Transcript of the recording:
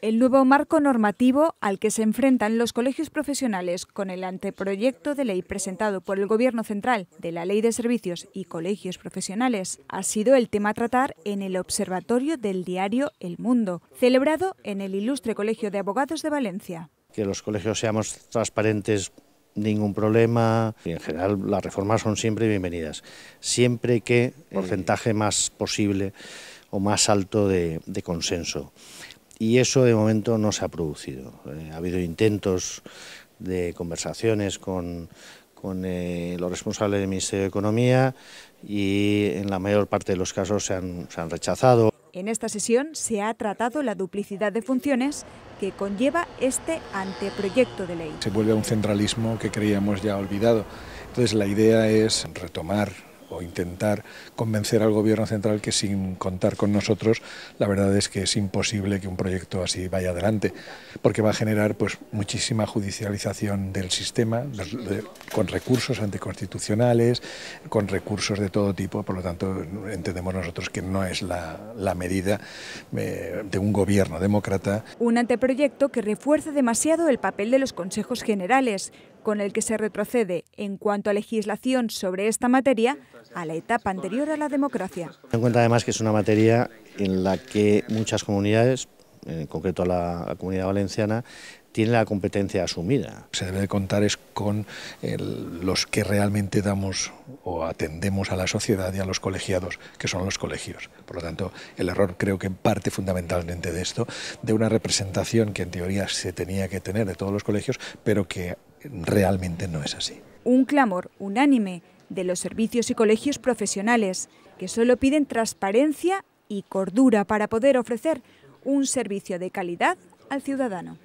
El nuevo marco normativo al que se enfrentan los colegios profesionales con el anteproyecto de ley presentado por el Gobierno Central de la Ley de Servicios y Colegios Profesionales ha sido el tema a tratar en el Observatorio del diario El Mundo, celebrado en el Ilustre Colegio de Abogados de Valencia. Que los colegios seamos transparentes, ningún problema. en general, las reformas son siempre bienvenidas, siempre que porcentaje más posible o más alto de consenso. Y eso de momento no se ha producido. Eh, ha habido intentos de conversaciones con, eh, los responsables del Ministerio de Economía y en la mayor parte de los casos se han, se han rechazado. En esta sesión se ha tratado la duplicidad de funciones que conlleva este anteproyecto de ley. Se vuelve a un centralismo que creíamos ya olvidado. Entonces la idea es retomar intentar convencer al gobierno central que sin contar con nosotros, la verdad es que es imposible que un proyecto así vaya adelante, porque va a generar pues muchísima judicialización del sistema, con recursos anticonstitucionales, con recursos de todo tipo, por lo tanto entendemos nosotros que no es la, la medida eh, de un gobierno demócrata. Un anteproyecto que refuerza demasiado el papel de los consejos generales, con el que se retrocede en cuanto a legislación sobre esta materia a la etapa anterior a la democracia. en cuenta además que es una materia en la que muchas comunidades, en concreto la, la comunidad valenciana, tiene la competencia asumida. Se debe contar es con los que realmente damos o atendemos a la sociedad y a los colegiados, que son los colegios. Por lo tanto, el error creo que parte fundamentalmente de esto, de una representación que en teoría se tenía que tener de todos los colegios, pero que realmente no es así. Un clamor unánime de los servicios y colegios profesionales, que solo piden transparencia y cordura para poder ofrecer un servicio de calidad al ciudadano.